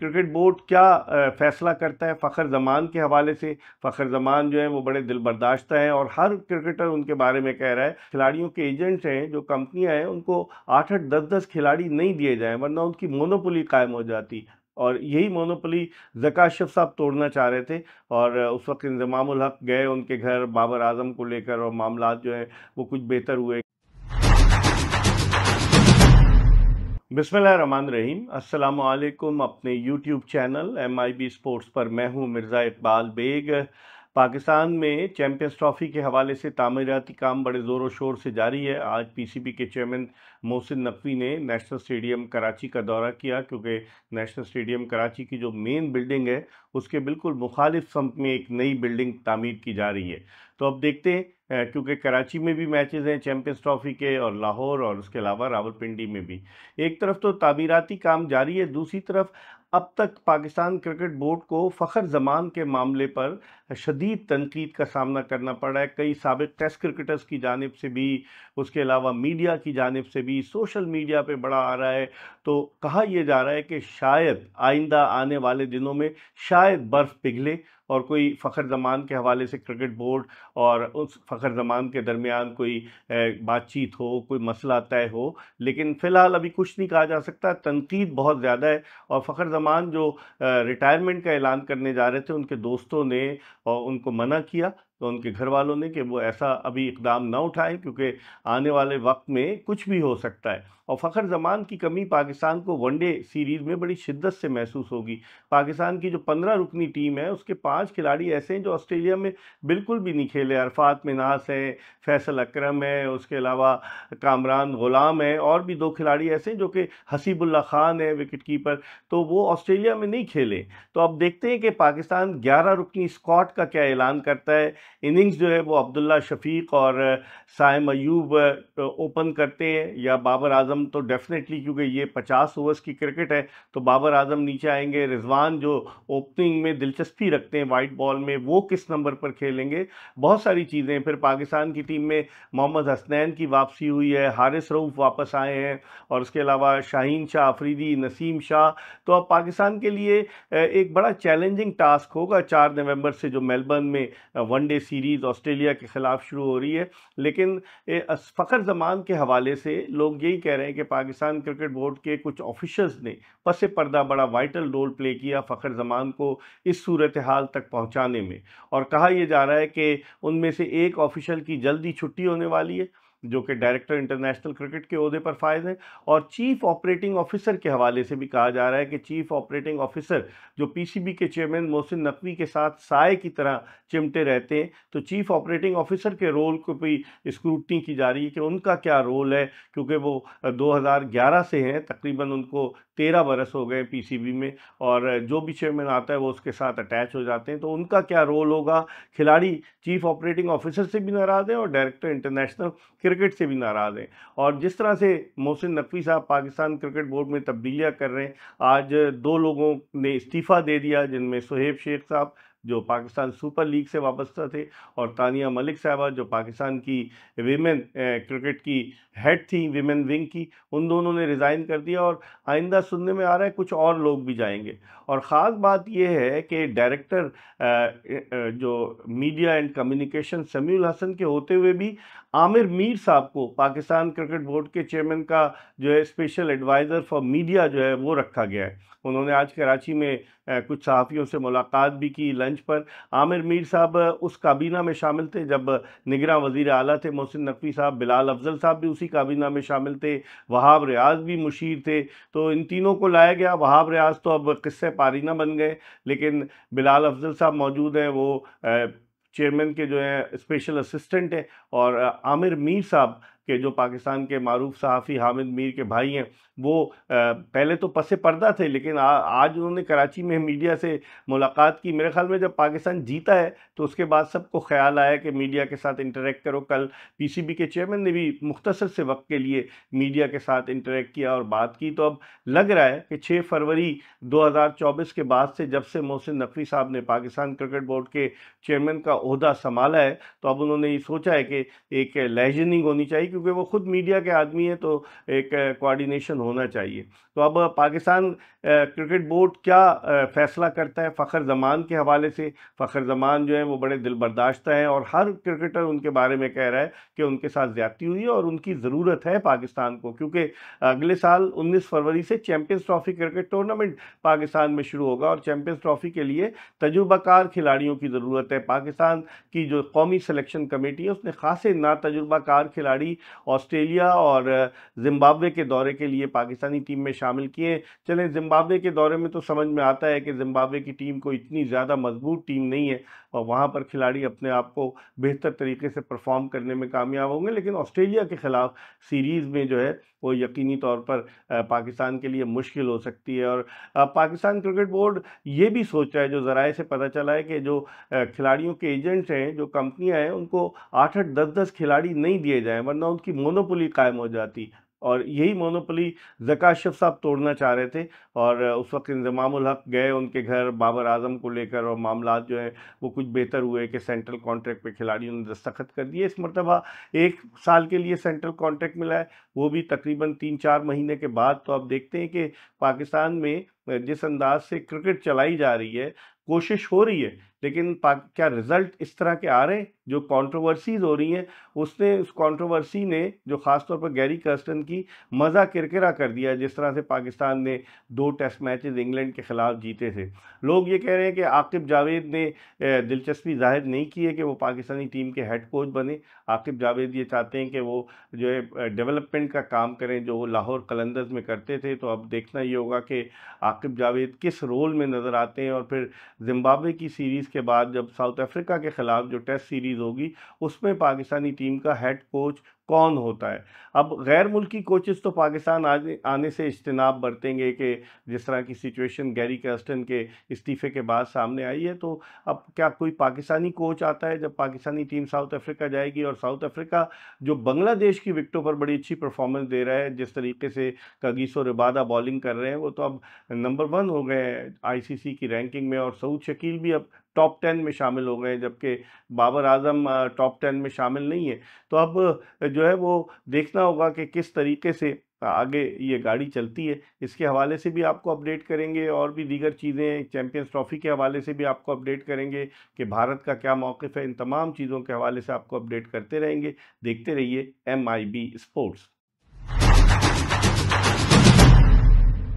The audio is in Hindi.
क्रिकेट बोर्ड क्या फैसला करता है फ़खर जमान के हवाले से फ़खर जमान जो है वो बड़े दिल बर्दाश्त हैं और हर क्रिकेटर उनके बारे में कह रहा है खिलाड़ियों के एजेंट्स हैं जो कंपनियां हैं उनको आठ आठ दस दस खिलाड़ी नहीं दिए जाएं वरना उनकी मोनोपोली कायम हो जाती और यही मोनोपोली जका साहब तोड़ना चाह रहे थे और उस वक्त इंजमाम हक गए उनके घर बाबर आजम को लेकर और मामला जो है वो कुछ बेहतर हुए बिसमीम असलकुम अपने YouTube channel M I B sports पर मैं हूँ मिर्ज़ा इकबाल बेग पाकिस्तान में चैम्पियंस ट्रॉफ़ी के हवाले से तामीराती काम बड़े ज़ोरों शोर से जारी है आज पीसीबी के चेयरमैन मोहसिन नकवी ने नेशनल स्टेडियम कराची का दौरा किया क्योंकि नेशनल स्टेडियम कराची की जो मेन बिल्डिंग है उसके बिल्कुल मुखालिफ सम में एक नई बिल्डिंग तामीर की जा रही है तो अब देखते हैं क्योंकि कराची में भी मैचेस हैं चैम्पियंस ट्रॉफी के और लाहौर और उसके अलावा रावलपिंडी में भी एक तरफ तो तामीराती काम जारी है दूसरी तरफ अब तक पाकिस्तान क्रिकेट बोर्ड को फ़खर जमान के मामले पर शदीद तनकीद का सामना करना पड़ा है कई सबक टेस्ट क्रिकेटर्स की जानब से भी उसके अलावा मीडिया की जानब से भी सोशल मीडिया पर बड़ा आ रहा है तो कहा यह जा रहा है कि शायद आइंदा आने वाले दिनों में शायद बर्फ़ पिघले और कोई फ़खर जमान के हवाले से क्रिकेट बोर्ड और उस फ़खर जमान के दरमियान कोई बातचीत हो कोई मसला तय हो लेकिन फ़िलहाल अभी कुछ नहीं कहा जा सकता तनकीद बहुत ज़्यादा है और फ़खर जमान जो रिटायरमेंट का ऐलान करने जा रहे थे उनके दोस्तों ने और उनको मना किया तो उनके घर वालों ने कि वो ऐसा अभी इकदाम ना उठाएं क्योंकि आने वाले वक्त में कुछ भी हो सकता है और फ़खर जमान की कमी पाकिस्तान को वनडे सीरीज़ में बड़ी शिद्दत से महसूस होगी पाकिस्तान की जो पंद्रह रुकनी टीम है उसके पाँच खिलाड़ी ऐसे हैं जो ऑस्ट्रेलिया में बिल्कुल भी नहीं खेले अरफात मिनास हैं फैसल अक्रम है उसके अलावा कामरान गुलाम है और भी दो खिलाड़ी ऐसे हैं जो कि हसीबुल्ला खान है विकेट कीपर तो वो ऑस्ट्रेलिया में नहीं खेले तो अब देखते हैं कि पाकिस्तान ग्यारह रुकनी स्कॉट का क्या ऐलान करता है इनिंग्स जो है वो अब्दुल्ला शफीक और साइम अयूब ओपन करते हैं या बाबर आजम तो डेफिनेटली क्योंकि ये पचास ओवर्स की क्रिकेट है तो बाबर आजम नीचे आएंगे रिजवान जो ओपनिंग में दिलचस्पी रखते हैं वाइट बॉल में वो किस नंबर पर खेलेंगे बहुत सारी चीज़ें फिर पाकिस्तान की टीम में मोहम्मद हसनैन की वापसी हुई है हारिस रऊफ़ वापस आए हैं और उसके अलावा शाहीन शाह अफरीदी नसीम शाह तो अब पाकिस्तान के लिए एक बड़ा चैलेंजिंग टास्क होगा चार नवम्बर से जो मेलबर्न में वनडे डे सीरीज़ ऑस्ट्रेलिया के ख़िलाफ़ शुरू हो रही है लेकिन फ़खर जमान के हवाले से लोग यही कह रहे हैं कि पाकिस्तान क्रिकेट बोर्ड के कुछ ऑफिशल्स ने पस पर्दा बड़ा वाइटल रोल प्ले किया फ़खर जमान को इस सूरत हाल तक पहुँचाने में और कहा यह जा रहा है कि उनमें से एक ऑफिशल की जल्दी छुट्टी होने वाली है जो कि डायरेक्टर इंटरनेशनल क्रिकेट के अहदे पर फायज हैं और चीफ ऑपरेटिंग ऑफिसर के हवाले से भी कहा जा रहा है कि चीफ ऑपरेटिंग ऑफिसर जो पीसीबी के चेयरमैन मोहसिन नकवी के साथ साय की तरह चिमटे रहते हैं तो चीफ ऑपरेटिंग ऑफिसर के रोल को भी स्क्रूटनी की जा रही है कि उनका क्या रोल है क्योंकि वो दो से हैं तकरीबन उनको तेरह बरस हो गए पी में और जो भी चेयरमैन आता है वो उसके साथ अटैच हो जाते हैं तो उनका क्या रोल होगा खिलाड़ी चीफ ऑपरेटिंग ऑफिसर से भी नाराज़ है और डायरेक्टर इंटरनेशनल क्रिकेट क्रिकेट से भी नाराज़ हैं और जिस तरह से मोहसिन नकवी साहब पाकिस्तान क्रिकेट बोर्ड में तब्दीलियाँ कर रहे हैं आज दो लोगों ने इस्तीफ़ा दे दिया जिनमें सुहेब शेख साहब जो पाकिस्तान सुपर लीग से वाबस्ता थे और तानिया मलिक साहबा जो पाकिस्तान की विमेन क्रिकेट की हेड थी विमेन विंग की उन दोनों ने रिज़ाइन कर दिया और आइंदा सुनने में आ रहा है कुछ और लोग भी जाएंगे और ख़ास बात यह है कि डायरेक्टर जो media and communication Samiul Hasan के होते हुए भी आमिर मीर साहब को पाकिस्तान क्रिकेट बोर्ड के चेयरमैन का जो है स्पेशल एडवाइज़र फॉर मीडिया जो है वो रखा गया है उन्होंने आज कराची में कुछ सहाफ़ियों से मुलाकात भी की लंच बेंच पर आमिर मीर साहब उस काबीना में शामिल थे जब निगरान वजीर अली थे मोहसिन नकवी साहब बिलाल अफजल साहब भी उसी काबीना में शामिल थे वहाब रियाज भी मुशीर थे तो इन तीनों को लाया गया वहाब रियाज तो अब किस्से पारीना बन गए लेकिन बिलाल अफजल साहब मौजूद हैं वो चेयरमैन के जो हैं स्पेशल असिस्टेंट हैं और आमिर मीर साहब कि जो पाकिस्तान के मरूफ सहाफ़ी हामिद मीर के भाई हैं वो पहले तो पसे पर्दा थे लेकिन आ, आज उन्होंने कराची में मीडिया से मुलाकात की मेरे ख्याल में जब पाकिस्तान जीता है तो उसके बाद सबको ख्याल आया कि मीडिया के साथ इंटरेक्ट करो कल बी के चेयरमैन ने भी मुख्तसर से वक्त के लिए मीडिया के साथ इंटरेक्ट किया और बात की तो अब लग रहा है कि छः फरवरी चौबीस के बाद से जब से मोहसिन नकवी साहब ने पाकिस्तान क्रिकेट बोर्ड के चेयरमैन का अहदा संभाला है तो अब उन्होंने ये सोचा है कि एक लहजनिंग होनी चाहिए क्योंकि वो खुद मीडिया के आदमी हैं तो एक कोऑर्डिनेशन होना चाहिए तो अब पाकिस्तान क्रिकेट बोर्ड क्या फ़ैसला करता है फ़खर जमान के हवाले से फ़खर जमान जो है वो बड़े दिल बर्दाश्त हैं और हर क्रिकेटर उनके बारे में कह रहा है कि उनके साथ ज़्यादती हुई है और उनकी ज़रूरत है पाकिस्तान को क्योंकि अगले साल उन्नीस फरवरी से Champions Trophy cricket tournament Pakistan में शुरू होगा और चैम्पियंस ट्रॉफी के लिए तजुर्बाकार खिलाड़ियों की ज़रूरत है पाकिस्तान की जो कौमी सिलेक्शन कमेटी है उसने खासे ना तजुर्बाकार खिलाड़ी ऑस्ट्रेलिया और जिम्बाब्वे के दौरे के लिए पाकिस्तानी टीम में शामिल किए चलें जिम्बाब्वे के दौरे में तो समझ में आता है कि जिम्बाब्वे की टीम को इतनी ज़्यादा मजबूत टीम नहीं है और वहाँ पर खिलाड़ी अपने आप को बेहतर तरीके से परफॉर्म करने में कामयाब होंगे लेकिन ऑस्ट्रेलिया के ख़िलाफ़ सीरीज़ में जो है वो यकीनी तौर पर पाकिस्तान के लिए मुश्किल हो सकती है और पाकिस्तान क्रिकेट बोर्ड ये भी सोच रहा है जो ज़राए से पता चला है कि जो खिलाड़ियों के एजेंट्स हैं जो कंपनियां हैं उनको आठ आठ दस दस खिलाड़ी नहीं दिए जाएँ वरना साउथ की मोनोपोली कायम हो जाती और यही मोनोपोली जक़ा अशरफ साहब तोड़ना चाह रहे थे और उस वक्त इंजमामुल हक गए उनके घर बाबर आजम को लेकर और मामला जो है वो कुछ बेहतर हुए कि सेंट्रल कॉन्ट्रैक्ट पे खिलाड़ियों ने दस्तखत कर दिए इस मरतबा एक साल के लिए सेंट्रल कॉन्ट्रैक्ट मिला है वो भी तकरीबन तीन चार महीने के बाद तो आप देखते हैं कि पाकिस्तान में जिस अंदाज से क्रिकेट चलाई जा रही है कोशिश हो रही है लेकिन क्या रिजल्ट इस तरह के आ रहे हैं जो कंट्रोवर्सीज हो रही हैं उसने उस कंट्रोवर्सी ने जो खासतौर पर गैरी कर्स्टन की मज़ा किरकिरा कर दिया जिस तरह से पाकिस्तान ने दो टेस्ट मैचेस इंग्लैंड के ख़िलाफ़ जीते थे लोग ये कह रहे हैं कि आकिब जावेद ने दिलचस्पी जाहिर नहीं की है कि वो पाकिस्तानी टीम के हेड कोच बने आकिब जावेद ये चाहते हैं कि वो जो है डेवलपमेंट का काम करें जो वो लाहौर कलंदर्स में करते थे तो अब देखना ये होगा कि आकिब जावेद किस रोल में नज़र आते हैं और फिर जिम्बाब्वे की सीरीज़ के बाद जब साउथ अफ्रीका के ख़िलाफ़ जो टेस्ट सीरीज़ होगी उसमें पाकिस्तानी टीम का हेड कोच कौन होता है अब गैर मुल्की कोचेस तो पाकिस्तान आने आने से इज्तनाब बरतेंगे कि जिस तरह की सिचुएशन गैरी कर्स्टन के इस्तीफ़े के बाद सामने आई है तो अब क्या कोई पाकिस्तानी कोच आता है जब पाकिस्तानी टीम साउथ अफ्रीका जाएगी और साउथ अफ्रीका जो बांग्लादेश की विकटों पर बड़ी अच्छी परफॉर्मेंस दे रहा है जिस तरीके से और इबादा बॉलिंग कर रहे हैं वो तो अब नंबर वन हो गए हैं आईसीसी की रैंकिंग में और सऊद शकील भी अब टॉप टेन में शामिल हो गए जबकि बाबर आजम टॉप टेन में शामिल नहीं है तो अब जो है वो देखना होगा कि किस तरीके से आगे ये गाड़ी चलती है इसके हवाले से भी आपको अपडेट करेंगे और भी दीगर चीज़ें चैम्पियंस ट्रॉफ़ी के हवाले से भी आपको अपडेट करेंगे कि भारत का क्या मौक़ है इन तमाम चीज़ों के हवाले से आपको अपडेट करते रहेंगे देखते रहिए एम आई बी स्पोर्ट्स